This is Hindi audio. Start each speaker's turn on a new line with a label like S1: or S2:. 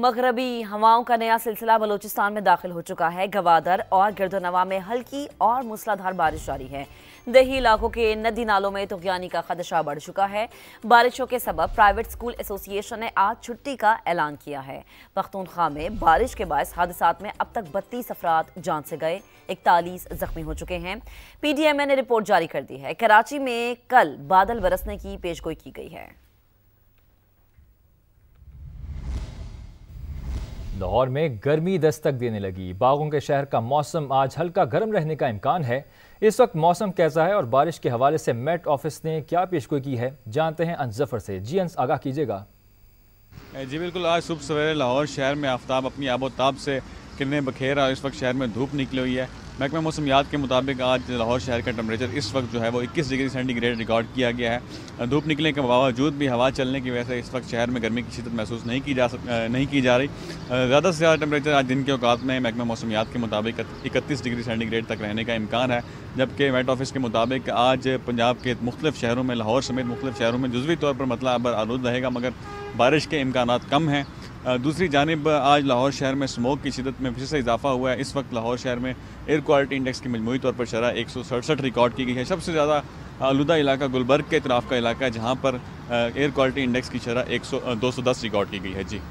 S1: मगरबी हवाओं का नया सिलसिला बलूचिस्तान में दाखिल हो चुका है गवादर और गिरदोनवा में हल्की और मूसलाधार बारिश जारी है दही इलाकों के नदी नालों में तुगयानी का खदशा बढ़ चुका है बारिशों के सबब प्राइवेट स्कूल एसोसिएशन ने आज छुट्टी का ऐलान किया है पख्तूनख्वा में बारिश के बायस हादसा में अब तक बत्तीस अफराद जान से गए इकतालीस जख्मी हो चुके हैं पी डी एम ए ने रिपोर्ट जारी कर दी है कराची में कल बादल बरसने की पेशगोई की गई है
S2: लाहौर में गर्मी दस्तक देने लगी बागों के शहर का मौसम आज हल्का गर्म रहने का इम्कान है इस वक्त मौसम कैसा है और बारिश के हवाले से मेट ऑफिस ने क्या पेशगोई की है जानते हैं अंस जफर से जी अंस आगाह कीजिएगा
S3: जी बिल्कुल आज सुबह सवेरे लाहौर शहर में आफ्ताब अपनी आबोताब से किरणें बखेर और इस वक्त शहर में धूप निकली हुई है महकमे मौसमियात के मुताबिक आज लाहौर शहर का टेम्परेचर इस वक्त जो है वो 21 डिग्री सेंटीग्रेड रिकॉर्ड किया गया है धूप निकलने के बावजूद भी हवा चलने की वजह से इस वक्त शहर में गर्मी की शिदत महसूस नहीं की जा सक नहीं की जा रही ज़्यादा से ज़्यादा टम्परेचर आज दिन के अवकात में महकमा मौसमियात के मुताबिक इकतीस डिग्री सेंटीग्रेड तक रहने का इम्कान है जबकि वेट ऑफिस के मुताबिक आज पंजाब के मुख्तफ शहरों में लाहौर समेत मुख्तु शहरों में जजवी तौर पर मतला आलूद रहेगा मगर बारिश के इम्कान कम हैं दूसरी जानब आज लाहौर शहर में स्मोक की शिदत में फिर से इजाफा हुआ है इस वक्त लाहौर शहर में एयर क्वालिटी इंडेक्स की मजमू तौर पर शरह एक सौ सड़सठ रिकॉर्ड की गई है सबसे ज़्यादा आलूदा इलाका गुलबर्ग के इतराफ़ का इलाका है जहाँ पर एयर क्वालिटी इंडेक्स की शरह एक सौ दो सौ दस रिकॉर्ड की गई है जी